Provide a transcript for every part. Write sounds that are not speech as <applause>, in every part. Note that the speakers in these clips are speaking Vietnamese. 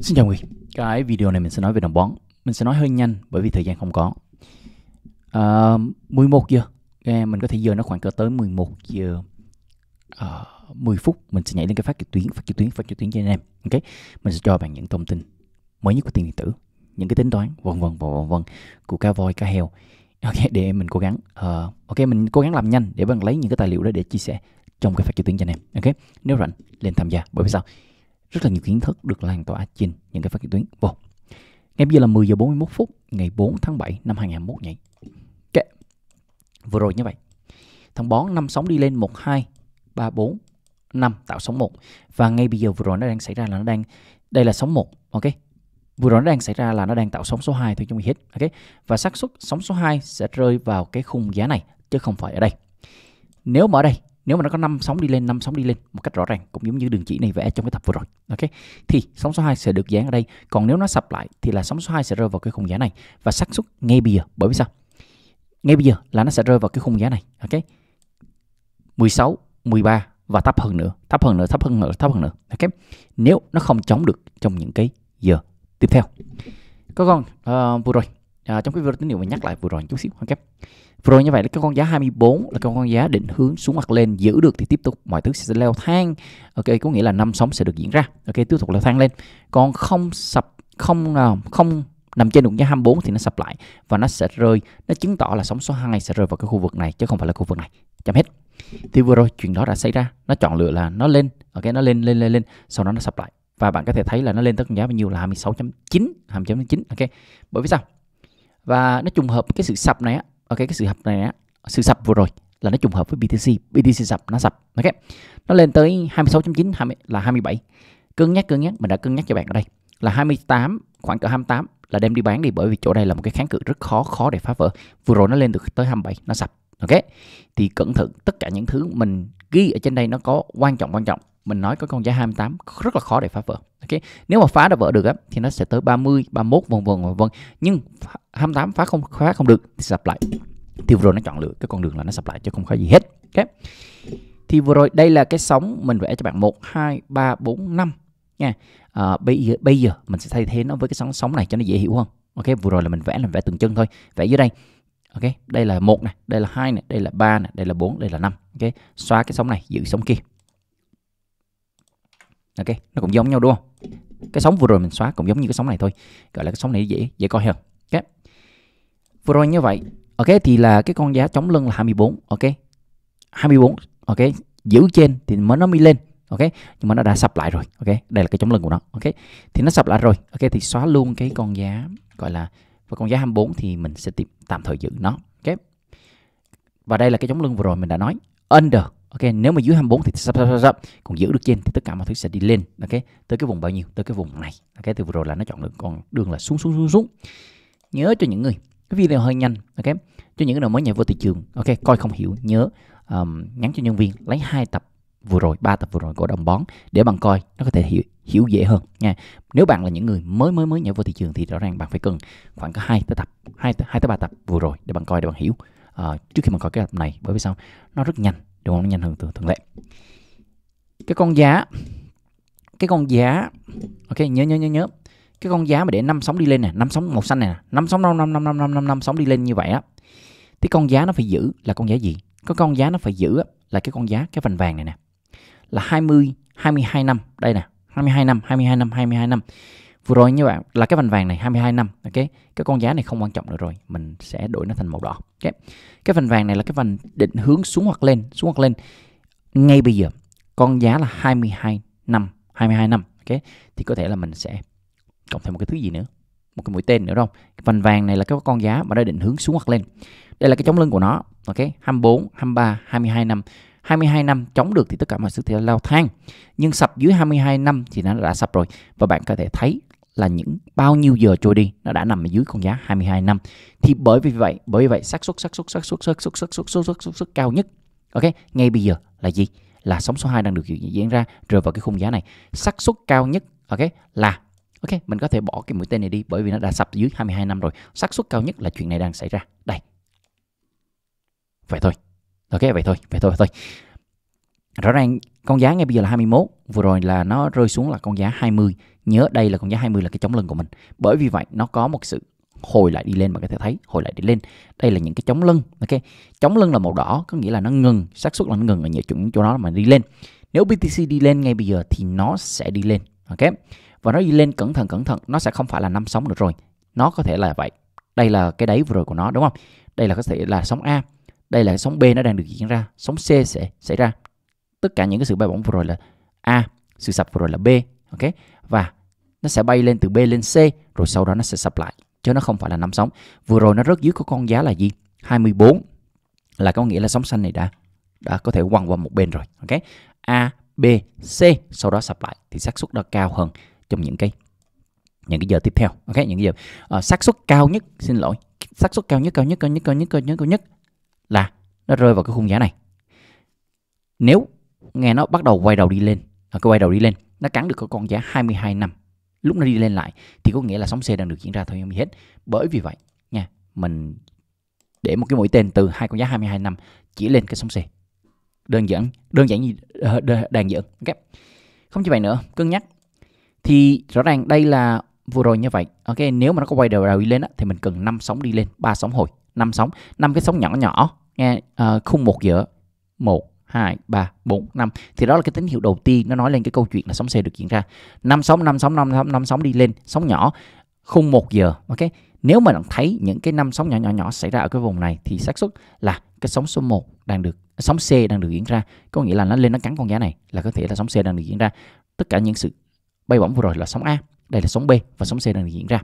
Xin chào mọi người. Cái video này mình sẽ nói về đồng bón. Mình sẽ nói hơi nhanh bởi vì thời gian không có. À, 11 giờ. À, mình có thể giờ nó khoảng cỡ tới 11 giờ à, 10 phút mình sẽ nhảy lên cái phát trực tuyến, phát trực tuyến, phát trực tuyến cho anh em. Ok. Mình sẽ cho bạn những thông tin mới nhất của tiền điện tử, những cái tính toán vân vân và vân vân của cá voi, cá heo. Ok, để mình cố gắng uh, ok mình cố gắng làm nhanh để bạn lấy những cái tài liệu đó để chia sẻ trong cái phát trực tuyến cho anh em. Ok. Nếu rảnh lên tham gia bởi vì sao? rất là nhiều kiến thức được lan tỏa trên những cái phát triển tuyến vô ngay bây giờ là 10 giờ 41 phút ngày 4 tháng 7 năm 2021 nhỉ okay. vừa rồi như vậy thằng bón năm sóng đi lên 1 2 3 4 5 tạo sóng 1 và ngay bây giờ vừa rồi nó đang xảy ra là nó đang đây là sóng 1 ok vừa rồi nó đang xảy ra là nó đang tạo sóng số 2 thôi chúng mình hết, ok và xác suất sóng số 2 sẽ rơi vào cái khung giá này chứ không phải ở đây nếu mà ở đây nếu mà nó có năm sóng đi lên năm sóng đi lên một cách rõ ràng cũng giống như đường chỉ này vẽ trong cái tập vừa rồi ok thì sóng số 2 sẽ được dán ở đây còn nếu nó sập lại thì là sóng số 2 sẽ rơi vào cái khung giá này và xác suất ngay bây giờ bởi vì sao ngay bây giờ là nó sẽ rơi vào cái khung giá này ok 16 13 và thấp hơn nữa thấp hơn nữa thấp hơn nữa thấp hơn nữa ok nếu nó không chống được trong những cái giờ tiếp theo các con uh, vừa rồi à, trong cái video tín hiệu mình nhắc lại vừa rồi chút xíu kép vừa rồi như vậy là cái con giá 24 là con con giá định hướng xuống hoặc lên giữ được thì tiếp tục mọi thứ sẽ leo thang ok có nghĩa là năm sóng sẽ được diễn ra ok tiếp tục leo thang lên còn không sập không à, không nằm trên đường giá 24 thì nó sập lại và nó sẽ rơi nó chứng tỏ là sóng số 2 sẽ rơi vào cái khu vực này chứ không phải là khu vực này chấm hết thì vừa rồi chuyện đó đã xảy ra nó chọn lựa là nó lên ok nó lên lên lên lên sau đó nó sập lại và bạn có thể thấy là nó lên tới con giá bao nhiêu là 26.9 26.9 ok bởi vì sao và nó trùng hợp cái sự sập này á ok cái sự sập này á sự sập vừa rồi là nó trùng hợp với BTC BTC sập nó sập ok nó lên tới 26.9 là 27 cân nhắc cân nhắc mình đã cân nhắc cho bạn ở đây là 28 khoảng cỡ 28 là đem đi bán đi bởi vì chỗ đây là một cái kháng cự rất khó khó để phá vỡ vừa rồi nó lên được tới 27 nó sập ok thì cẩn thận tất cả những thứ mình ghi ở trên đây nó có quan trọng quan trọng mình nói có con giá 28 rất là khó để phá vỡ. Ok. Nếu mà phá đã vỡ được á thì nó sẽ tới 30, 31 vân vân vân vân. Nhưng 28 phá không phá không được thì sập lại. Thì vừa rồi nó chọn lựa cái con đường là nó sập lại chứ không có gì hết. Ok. Thì vừa rồi đây là cái sóng mình vẽ cho bạn 1 2 3 4 5 nha. À, bây giờ bây giờ mình sẽ thay thế nó với cái sóng sóng này cho nó dễ hiểu hơn. Ok, vừa rồi là mình vẽ là vẽ từng chân thôi. Vẽ dưới đây. Ok, đây là một này, đây là hai này, đây là ba này, đây là bốn, đây là năm. Ok, xóa cái sóng này, giữ sóng kia ok nó cũng giống nhau đúng không cái sóng vừa rồi mình xóa cũng giống như cái sóng này thôi gọi là cái sóng này dễ dễ coi hơn ok vừa rồi như vậy ok thì là cái con giá chống lưng là 24 ok 24 ok giữ trên thì mới nó mới lên ok nhưng mà nó đã sập lại rồi ok đây là cái chống lưng của nó ok thì nó sập lại rồi ok thì xóa luôn cái con giá gọi là và con giá 24 thì mình sẽ tìm, tạm thời giữ nó ok và đây là cái chống lưng vừa rồi mình đã nói under ok nếu mà dưới 24 thì sắp sắp sắp, sắp. còn giữ được trên thì tất cả mọi thứ sẽ đi lên ok tới cái vùng bao nhiêu tới cái vùng này ok từ vừa rồi là nó chọn được còn đường là xuống xuống xuống xuống nhớ cho những người cái video hơi nhanh ok cho những người nào mới nhảy vô thị trường ok coi không hiểu nhớ um, nhắn cho nhân viên lấy hai tập vừa rồi ba tập vừa rồi của đồng bón để bạn coi nó có thể hiểu hiểu dễ hơn nha nếu bạn là những người mới mới mới nhảy vô thị trường thì rõ ràng bạn phải cần khoảng có hai tới tập hai hai tới ba tập vừa rồi để bạn coi để bạn hiểu uh, trước khi mà coi cái tập này bởi vì sao nó rất nhanh đúng không nó nhanh hơn thường thường lệ cái con giá cái con giá ok nhớ nhớ nhớ nhớ cái con giá mà để năm sóng đi lên nè năm sóng màu xanh nè năm sóng năm năm năm năm năm năm năm sóng đi lên như vậy á thì con giá nó phải giữ là con giá gì có con giá nó phải giữ là cái con giá cái vành vàng này nè là 20 22 năm đây nè 22 năm 22 năm 22 năm Vừa rồi như bạn là cái vành vàng này 22 năm, ok. Cái con giá này không quan trọng nữa rồi, mình sẽ đổi nó thành màu đỏ. Ok. Cái vành vàng này là cái vành định hướng xuống hoặc lên, xuống hoặc lên. Ngay bây giờ con giá là 22 năm, 22 năm, ok. Thì có thể là mình sẽ cộng thêm một cái thứ gì nữa, một cái mũi tên nữa đúng không? vành vàng này là cái con giá mà đã định hướng xuống hoặc lên. Đây là cái chống lưng của nó, ok. 24, 23, 22 năm. 22 năm chống được thì tất cả mọi sự thì lao thang nhưng sập dưới 22 năm thì nó đã sập rồi và bạn có thể thấy là những bao nhiêu giờ trôi đi nó đã nằm ở dưới con giá 22 năm thì bởi vì vậy bởi vì vậy xác suất xác suất xác suất xác suất xác suất xác suất xác suất cao nhất ok ngay bây giờ là gì là sóng số 2 đang được diễn ra rơi vào cái khung giá này xác suất cao nhất ok là ok mình có thể bỏ cái mũi tên này đi bởi vì nó đã sập dưới 22 năm rồi xác suất cao nhất là chuyện này đang xảy ra đây vậy thôi ok vậy thôi vậy thôi vậy thôi Rõ ràng con giá ngay bây giờ là 21, vừa rồi là nó rơi xuống là con giá 20. Nhớ đây là con giá 20 là cái chống lưng của mình. Bởi vì vậy nó có một sự hồi lại đi lên mà có thể thấy hồi lại đi lên đây là những cái chống lưng ok chống lưng là màu đỏ có nghĩa là nó ngừng xác suất là nó ngừng ở nhiều chuẩn chỗ đó mà đi lên nếu BTC đi lên ngay bây giờ thì nó sẽ đi lên ok và nó đi lên cẩn thận cẩn thận nó sẽ không phải là năm sóng được rồi nó có thể là vậy đây là cái đáy vừa rồi của nó đúng không đây là có thể là sóng A đây là sóng B nó đang được diễn ra sóng C sẽ xảy ra tất cả những cái sự bay bổng vừa rồi là A, sự sập vừa rồi là B, ok? Và nó sẽ bay lên từ B lên C rồi sau đó nó sẽ sập lại chứ nó không phải là năm sóng. Vừa rồi nó rớt dưới có con giá là gì? 24 là có nghĩa là sóng xanh này đã đã có thể quăng qua một bên rồi, ok? A, B, C sau đó sập lại thì xác suất đó cao hơn trong những cái những cái giờ tiếp theo, ok? Những cái giờ à, xác suất cao nhất, xin lỗi, xác suất cao nhất cao nhất cao nhất cao nhất cao nhất cao nhất là nó rơi vào cái khung giá này. Nếu nghe nó bắt đầu quay đầu đi lên nó à, quay đầu đi lên nó cắn được con giá 22 năm lúc nó đi lên lại thì có nghĩa là sóng C đang được diễn ra thôi theo hết bởi vì vậy nha mình để một cái mũi tên từ hai con giá 22 năm chỉ lên cái sóng C đơn giản đơn giản gì ờ, đàn giỡn ok không chỉ vậy nữa cân nhắc thì rõ ràng đây là vừa rồi như vậy ok nếu mà nó có quay đầu đầu đi lên á, thì mình cần năm sóng đi lên ba sóng hồi năm sóng năm cái sóng nhỏ nhỏ nghe uh, khung một giữa một 2, 3, 4, 5 Thì đó là cái tín hiệu đầu tiên Nó nói lên cái câu chuyện là sóng C được diễn ra 5 sóng, 5 sóng, 5 sóng, 5 sóng đi lên Sóng nhỏ khung 1 giờ ok Nếu mà bạn thấy những cái năm sóng nhỏ nhỏ nhỏ xảy ra ở cái vùng này Thì xác suất là cái sóng số 1 đang được Sóng C đang được diễn ra Có nghĩa là nó lên nó cắn con giá này Là có thể là sóng C đang được diễn ra Tất cả những sự bay bổng vừa rồi là sóng A Đây là sóng B và sóng C đang được diễn ra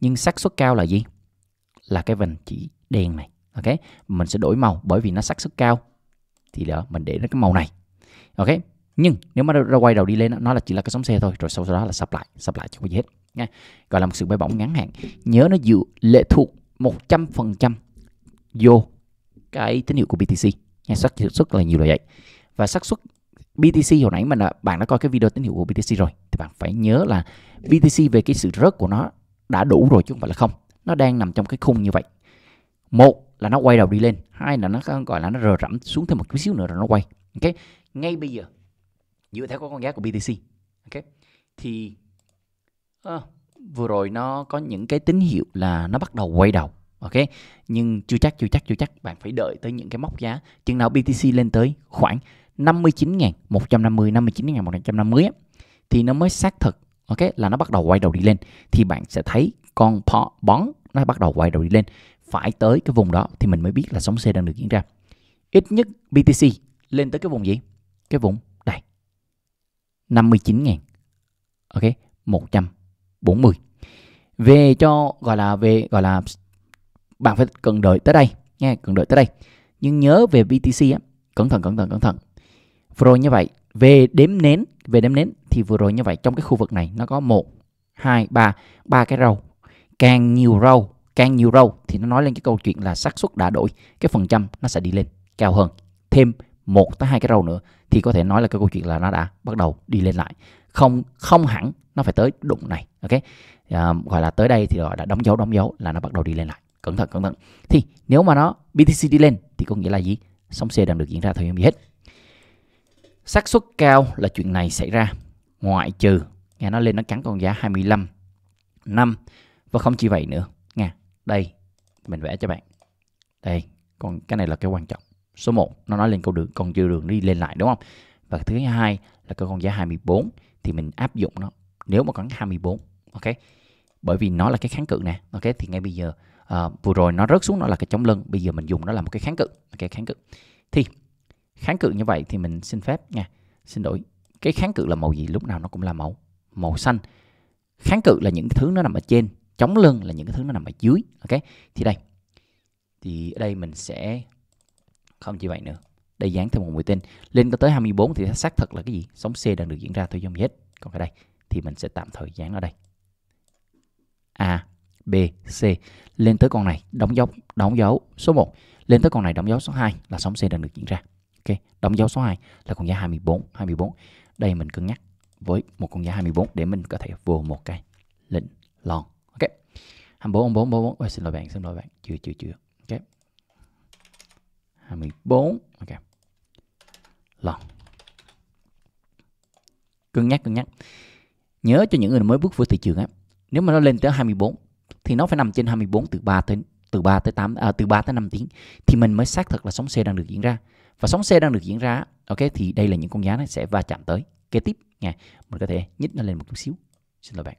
Nhưng xác suất cao là gì? Là cái vành chỉ đen này ok Mình sẽ đổi màu bởi vì nó xác suất cao thì là mình để nó cái màu này ok nhưng nếu mà nó quay đầu đi lên nó là chỉ là cái sóng xe thôi rồi sau đó là sập lại sập lại chứ không có gì hết nha gọi là một sự bay bổng ngắn hạn nhớ nó dự lệ thuộc 100% vô cái tín hiệu của BTC nha xác suất là nhiều là vậy và xác suất BTC hồi nãy mình là bạn đã coi cái video tín hiệu của BTC rồi thì bạn phải nhớ là BTC về cái sự rớt của nó đã đủ rồi chứ không phải là không nó đang nằm trong cái khung như vậy một là nó quay đầu đi lên hai là nó gọi là nó rờ rẫm xuống thêm một chút xíu nữa rồi nó quay ok ngay bây giờ dựa theo con giá của BTC ok thì à, vừa rồi nó có những cái tín hiệu là nó bắt đầu quay đầu ok nhưng chưa chắc chưa chắc chưa chắc bạn phải đợi tới những cái mốc giá chừng nào BTC lên tới khoảng 59.150 59.150 thì nó mới xác thực ok là nó bắt đầu quay đầu đi lên thì bạn sẽ thấy con bón nó bắt đầu quay đầu đi lên phải tới cái vùng đó thì mình mới biết là sóng C đang được diễn ra ít nhất BTC lên tới cái vùng gì cái vùng này 59.000 ok 140 về cho gọi là về gọi là bạn phải cần đợi tới đây nha cần đợi tới đây nhưng nhớ về BTC á cẩn thận cẩn thận cẩn thận vừa rồi như vậy về đếm nến về đếm nến thì vừa rồi như vậy trong cái khu vực này nó có một hai ba ba cái râu càng nhiều râu càng nhiều râu thì nó nói lên cái câu chuyện là xác suất đã đổi cái phần trăm nó sẽ đi lên cao hơn thêm một tới hai cái râu nữa thì có thể nói là cái câu chuyện là nó đã bắt đầu đi lên lại không không hẳn nó phải tới đụng này ok à, gọi là tới đây thì gọi là đóng dấu đóng dấu là nó bắt đầu đi lên lại cẩn thận cẩn thận thì nếu mà nó BTC đi lên thì có nghĩa là gì sóng C đang được diễn ra thời gian gì hết xác suất cao là chuyện này xảy ra ngoại trừ nghe nó lên nó cắn con giá 25 năm và không chỉ vậy nữa đây mình vẽ cho bạn đây còn cái này là cái quan trọng số 1 nó nói lên câu đường còn chưa đường đi lên lại đúng không và thứ hai là cái con giá 24 thì mình áp dụng nó nếu mà còn 24 ok bởi vì nó là cái kháng cự nè ok thì ngay bây giờ à, vừa rồi nó rớt xuống nó là cái chống lưng bây giờ mình dùng nó là một cái kháng cự ok kháng cự thì kháng cự như vậy thì mình xin phép nha xin lỗi cái kháng cự là màu gì lúc nào nó cũng là màu màu xanh kháng cự là những thứ nó nằm ở trên chống lưng là những cái thứ nó nằm ở dưới ok thì đây thì ở đây mình sẽ không chỉ vậy nữa đây dán thêm một mũi tên lên có tới 24 thì xác thật là cái gì sóng C đang được diễn ra theo dòng Z còn cái đây thì mình sẽ tạm thời dán ở đây A B C lên tới con này đóng dấu đóng dấu số 1 lên tới con này đóng dấu số 2 là sóng C đang được diễn ra ok đóng dấu số 2 là con giá 24 24 đây mình cân nhắc với một con giá 24 để mình có thể vô một cái lệnh lon 24 24 44. Ôi, xin lỗi bạn, xin lỗi bạn. Chưa chưa chưa. Ok. 24. Ok. Lần. Cân nhắc cân nhắc. Nhớ cho những người mới bước vô thị trường á, nếu mà nó lên tới 24 thì nó phải nằm trên 24 từ 3 tới từ 3 tới 8 à, từ 3 tới 5 tiếng thì mình mới xác thực là sóng C đang được diễn ra. Và sóng C đang được diễn ra, ok thì đây là những con giá nó sẽ va chạm tới. Kế tiếp nha, mình có thể nhích nó lên một chút xíu. Xin lỗi bạn.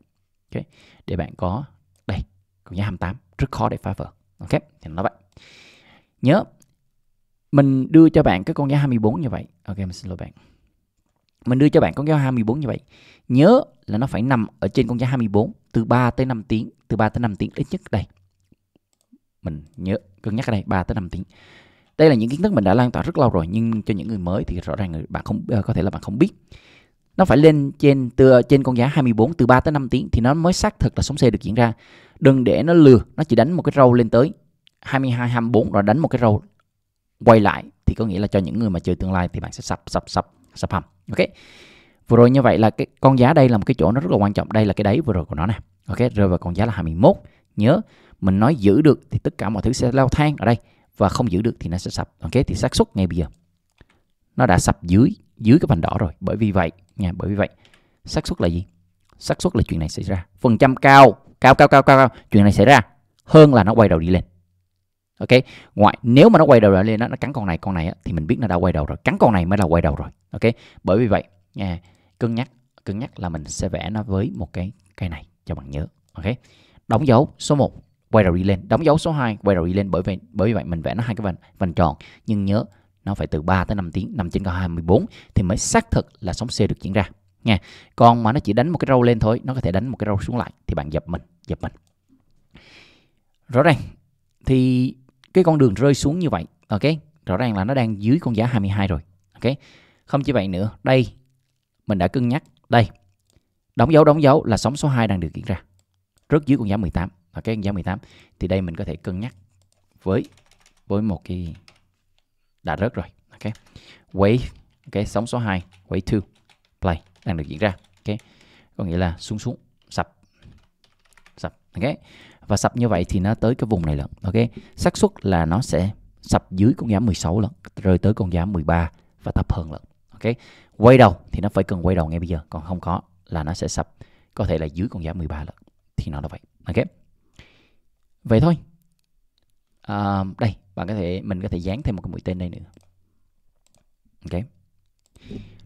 Ok. Để bạn có còn giá 28 rất khó để phá vỡ ok thì nó vậy nhớ mình đưa cho bạn cái con giá 24 như vậy ok mình xin lỗi bạn mình đưa cho bạn con giá 24 như vậy nhớ là nó phải nằm ở trên con giá 24 từ 3 tới 5 tiếng từ 3 tới 5 tiếng ít nhất đây mình nhớ cân nhắc ở đây 3 tới 5 tiếng đây là những kiến thức mình đã lan tỏa rất lâu rồi nhưng cho những người mới thì rõ ràng người bạn không ờ, có thể là bạn không biết nó phải lên trên từ trên con giá 24 từ 3 tới 5 tiếng thì nó mới xác thực là sóng C được diễn ra đừng để nó lừa nó chỉ đánh một cái râu lên tới 22 24 rồi đánh một cái râu quay lại thì có nghĩa là cho những người mà chơi tương lai thì bạn sẽ sập sập sập sập hầm ok vừa rồi như vậy là cái con giá đây là một cái chỗ nó rất là quan trọng đây là cái đáy vừa rồi của nó nè ok rơi vào con giá là 21 nhớ mình nói giữ được thì tất cả mọi thứ sẽ leo thang ở đây và không giữ được thì nó sẽ sập ok thì xác suất ngay bây giờ nó đã sập dưới dưới cái vành đỏ rồi bởi vì vậy nha bởi vì vậy xác suất là gì xác suất là chuyện này xảy ra phần trăm cao cao cao cao cao cao chuyện này xảy ra hơn là nó quay đầu đi lên ok ngoại nếu mà nó quay đầu lại lên nó, nó cắn con này con này thì mình biết nó đã quay đầu rồi cắn con này mới là quay đầu rồi ok bởi vì vậy nha cân nhắc cân nhắc là mình sẽ vẽ nó với một cái cây này cho bạn nhớ ok đóng dấu số 1 quay đầu đi lên đóng dấu số 2 quay đầu đi lên bởi vì bởi vì vậy mình vẽ nó hai cái vành vành tròn nhưng nhớ nó phải từ 3 tới 5 tiếng nằm trên cao 24 thì mới xác thực là sóng C được diễn ra nha còn mà nó chỉ đánh một cái râu lên thôi nó có thể đánh một cái râu xuống lại thì bạn dập mình dập mình rõ ràng thì cái con đường rơi xuống như vậy ok rõ ràng là nó đang dưới con giá 22 rồi ok không chỉ vậy nữa đây mình đã cân nhắc đây đóng dấu đóng dấu là sóng số 2 đang được diễn ra rất dưới con giá 18 và con giá 18 thì đây mình có thể cân nhắc với với một cái đã rớt rồi ok wave ok sóng số 2 wave 2 play đang được diễn ra ok có nghĩa là xuống xuống sập sập ok và sập như vậy thì nó tới cái vùng này lận ok xác suất là nó sẽ sập dưới con giám 16 lận rơi tới con giám 13 và thấp hơn lận ok quay đầu thì nó phải cần quay đầu ngay bây giờ còn không có là nó sẽ sập có thể là dưới con giám 13 lận thì nó là vậy ok vậy thôi à, đây bạn có thể mình có thể dán thêm một cái mũi tên đây nữa ok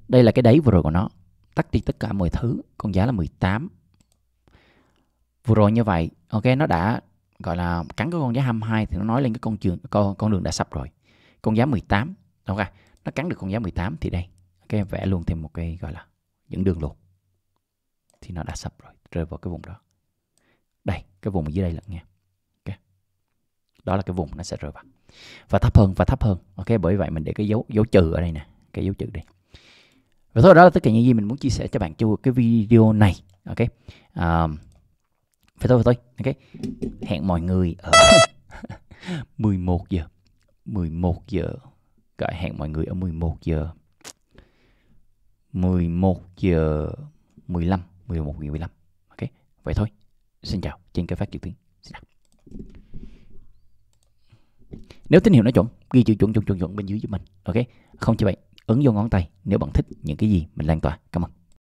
đây là cái đáy vừa rồi của nó tắt đi tất cả 10 thứ con giá là 18 vừa rồi như vậy ok nó đã gọi là cắn cái con giá 22 thì nó nói lên cái con trường con con đường đã sập rồi con giá 18 đúng không nó cắn được con giá 18 thì đây ok, vẽ luôn thêm một cái gọi là những đường lột thì nó đã sập rồi rơi vào cái vùng đó đây cái vùng dưới đây là nha, ok, đó là cái vùng nó sẽ rơi vào và thấp hơn và thấp hơn ok bởi vậy mình để cái dấu dấu trừ ở đây nè cái dấu trừ đi và thôi đó là tất cả những gì mình muốn chia sẻ cho bạn trong cái video này ok um, phải thôi phải thôi ok hẹn mọi người ở 11 <laughs> giờ 11 giờ gọi hẹn mọi người ở 11 giờ 11 giờ 15 11 giờ 15 ok vậy thôi xin chào trên cái phát trực tuyến xin chào nếu tín hiệu nó chuẩn ghi chữ chuẩn chuẩn chuẩn chuẩn bên dưới giúp mình ok không chỉ vậy ấn vô ngón tay nếu bạn thích những cái gì mình lan tỏa cảm ơn